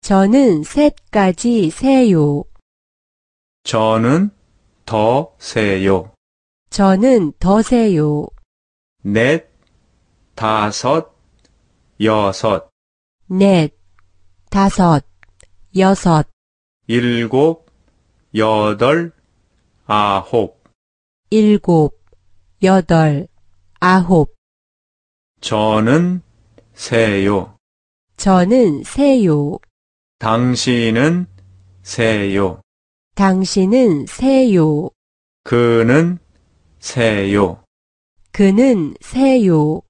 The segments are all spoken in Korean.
저는 셋까지 세요. 저는 더 세요. 저는 더 세요. 넷, 다섯, 여섯, 넷, 다섯, 여섯, 일곱, 여덟, 아홉. 일곱, 여덟, 아홉. 저는 세요. 저는 세요. 당신은 새요. 당신은 새요. 그는 새요. 그는 새요.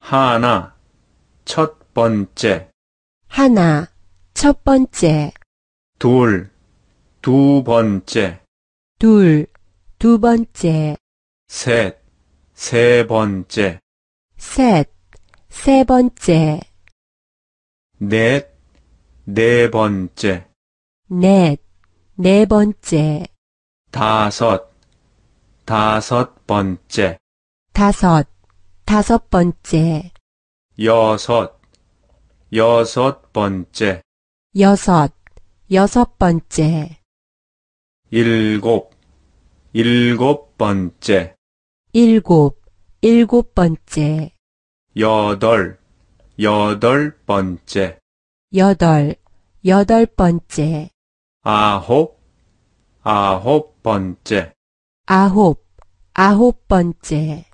하나, 첫 번째. 하나, 첫 번째. 둘, 두 번째. 둘, 두 번째. 셋, 세 번째. 셋, 세 번째. 넷, 네 번째, 넷, 네 번째, 다섯, 다섯 번째, 다섯, 다섯 번째, 여섯, 여섯 번째, 여섯, 여섯 번째, 일곱, 일곱 번째, 일곱, 일곱 번째, 여덟, 여덟 번째, 여덟, 여덟 번째, 아홉, 아홉 번째, 아홉, 아홉 번째,